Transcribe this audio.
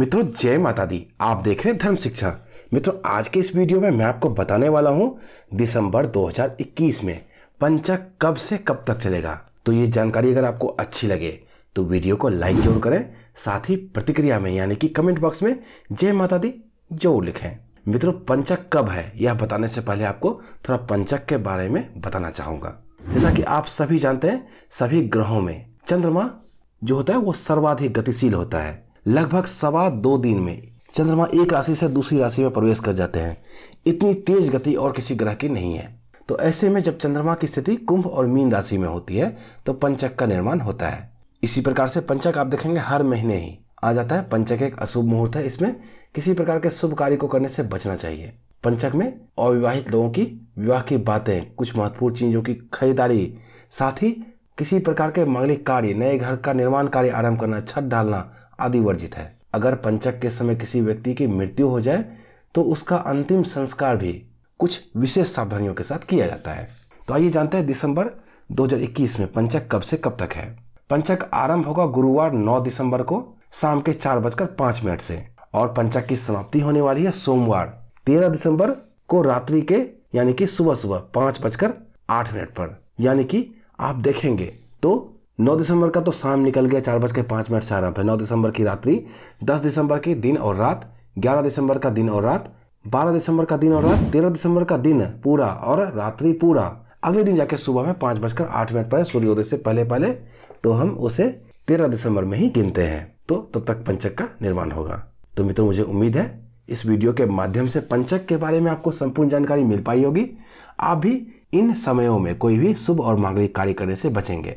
मित्रों जय माता दी आप देख रहे हैं धर्म शिक्षा मित्रों आज के इस वीडियो में मैं आपको बताने वाला हूं दिसंबर 2021 में पंचक कब से कब तक चलेगा तो ये जानकारी अगर आपको अच्छी लगे तो वीडियो को लाइक जरूर करें साथ ही प्रतिक्रिया में यानी कि कमेंट बॉक्स में जय माता दी जरूर लिखें मित्रों पंचक कब है यह बताने से पहले आपको थोड़ा पंचक के बारे में बताना चाहूंगा जैसा कि आप सभी जानते हैं सभी ग्रहों में चंद्रमा जो होता है वो सर्वाधिक गतिशील होता है लगभग सवा दो दिन में चंद्रमा एक राशि से दूसरी राशि में प्रवेश कर जाते हैं इतनी तेज गति और किसी ग्रह की नहीं है तो ऐसे में जब चंद्रमा की स्थिति कुंभ और मीन राशि में होती है तो पंचक का निर्माण होता है इसी प्रकार से पंचक आप देखेंगे हर महीने ही आ जाता है पंचक एक अशुभ मुहूर्त है इसमें किसी प्रकार के शुभ कार्य को करने से बचना चाहिए पंचक में अविवाहित लोगों की विवाह की बातें कुछ महत्वपूर्ण चीजों की खरीदारी साथ ही किसी प्रकार के मांगलिक कार्य नए घर का निर्माण कार्य आरंभ करना छत डालना आदि वर्जित है अगर पंचक के समय किसी व्यक्ति की मृत्यु हो जाए तो उसका अंतिम संस्कार भी कुछ विशेष सावधानियों के साथ किया जाता है तो आइए जानते हैं दिसंबर 2021 में पंचक कब से कब तक है पंचक आरंभ होगा गुरुवार 9 दिसंबर को शाम के चार बजकर पांच मिनट से और पंचक की समाप्ति होने वाली है सोमवार 13 दिसंबर को रात्रि के यानी कि सुबह सुबह पांच बजकर आठ मिनट पर यानी कि आप देखेंगे तो नौ दिसंबर का तो शाम निकल गया चार बज के पांच मिनट से आराम है नौ दिसंबर की रात्रि दस दिसंबर के दिन और रात ग्यारह दिसंबर का दिन और रात बारह दिसंबर का दिन और रात तेरह दिसंबर का दिन पूरा और रात्रि पूरा अगले दिन जाके सुबह में पाँच बजकर आठ मिनट पर सूर्योदय से पहले पहले तो हम उसे तेरह दिसंबर में ही गिनते हैं तो तब तक पंचक का निर्माण होगा तो मित्रों मुझे उम्मीद है इस वीडियो के माध्यम से पंचक के बारे में आपको संपूर्ण जानकारी मिल पाई होगी आप भी इन समयों में कोई भी शुभ और मांगलिक कार्य करने से बचेंगे